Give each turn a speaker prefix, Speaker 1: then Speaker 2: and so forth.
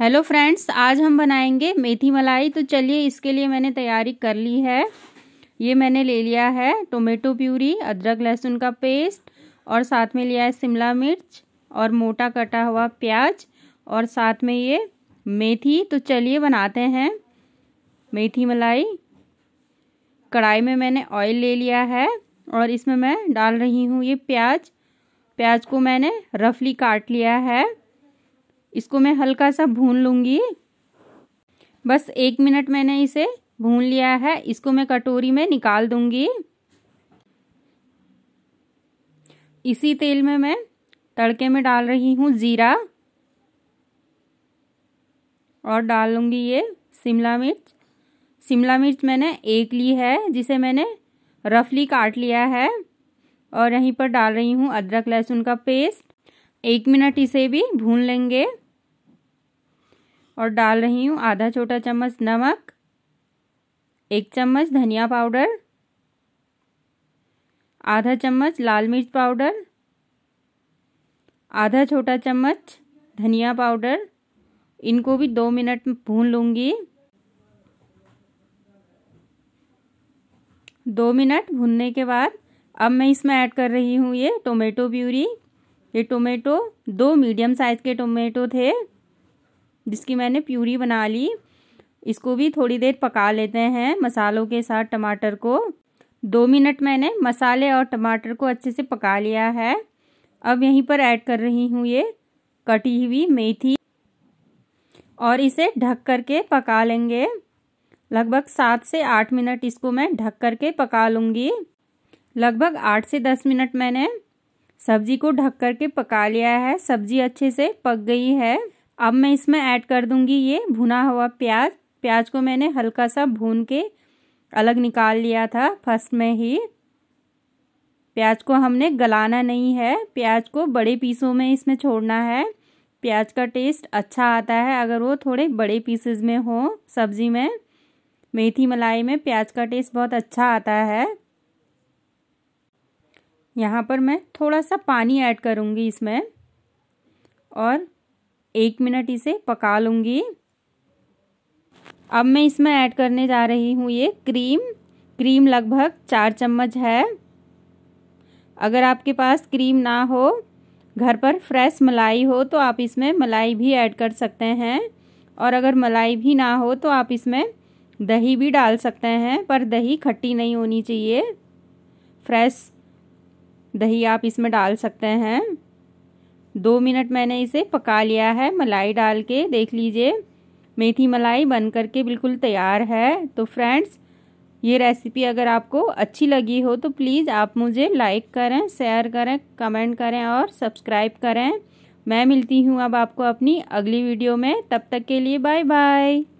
Speaker 1: hello friends आज हम बनाएंगे मेथी मलाई तो चलिए इसके लिए मैंने तैयारी कर ली है ये मैंने ले लिया है टोमेटो प्यूरी अदरक लहसुन का पेस्ट और साथ में लिया है शिमला मिर्च और मोटा कटा हुआ प्याज और साथ में ये मेथी तो चलिए बनाते हैं मेथी मलाई कढ़ाई में मैंने ऑयल ले लिया है और इसमें मैं डाल रही हूँ ये प्याज प्याज को मैंने रफली काट लिया है इसको मैं हल्का सा भून लूँगी बस एक मिनट मैंने इसे भून लिया है इसको मैं कटोरी में निकाल दूँगी इसी तेल में मैं तड़के में डाल रही हूँ ज़ीरा और डाल लूँगी ये शिमला मिर्च शिमला मिर्च मैंने एक ली है जिसे मैंने रफली काट लिया है और यहीं पर डाल रही हूँ अदरक लहसुन का पेस्ट एक मिनट इसे भी भून लेंगे और डाल रही हूँ आधा छोटा चम्मच नमक एक चम्मच धनिया पाउडर आधा चम्मच लाल मिर्च पाउडर आधा छोटा चम्मच धनिया पाउडर इनको भी दो मिनट भून लूँगी दो मिनट भूनने के बाद अब मैं इसमें ऐड कर रही हूँ ये टोमेटो प्यूरी ये टोमेटो दो मीडियम साइज़ के टोमेटो थे जिसकी मैंने प्यूरी बना ली इसको भी थोड़ी देर पका लेते हैं मसालों के साथ टमाटर को दो मिनट मैंने मसाले और टमाटर को अच्छे से पका लिया है अब यहीं पर ऐड कर रही हूँ ये कटी हुई मेथी और इसे ढक करके पका लेंगे लगभग सात से आठ मिनट इसको मैं ढक करके पका लूँगी लगभग आठ से दस मिनट मैंने सब्जी को ढक करके पका लिया है सब्जी अच्छे से पक गई है अब मैं इसमें ऐड कर दूंगी ये भुना हुआ प्याज प्याज को मैंने हल्का सा भून के अलग निकाल लिया था फर्स्ट में ही प्याज को हमने गलाना नहीं है प्याज को बड़े पीसों में इसमें छोड़ना है प्याज का टेस्ट अच्छा आता है अगर वो थोड़े बड़े पीसेज में हो सब्ज़ी में मेथी मलाई में प्याज का टेस्ट बहुत अच्छा आता है यहाँ पर मैं थोड़ा सा पानी ऐड करूँगी इसमें और एक मिनट इसे पका लूँगी अब मैं इसमें ऐड करने जा रही हूँ ये क्रीम क्रीम लगभग चार चम्मच है अगर आपके पास क्रीम ना हो घर पर फ्रेश मलाई हो तो आप इसमें मलाई भी ऐड कर सकते हैं और अगर मलाई भी ना हो तो आप इसमें दही भी डाल सकते हैं पर दही खट्टी नहीं होनी चाहिए फ्रेश दही आप इसमें डाल सकते हैं दो मिनट मैंने इसे पका लिया है मलाई डाल के देख लीजिए मेथी मलाई बन करके बिल्कुल तैयार है तो फ्रेंड्स ये रेसिपी अगर आपको अच्छी लगी हो तो प्लीज़ आप मुझे लाइक करें शेयर करें कमेंट करें और सब्सक्राइब करें मैं मिलती हूँ अब आपको अपनी अगली वीडियो में तब तक के लिए बाय बाय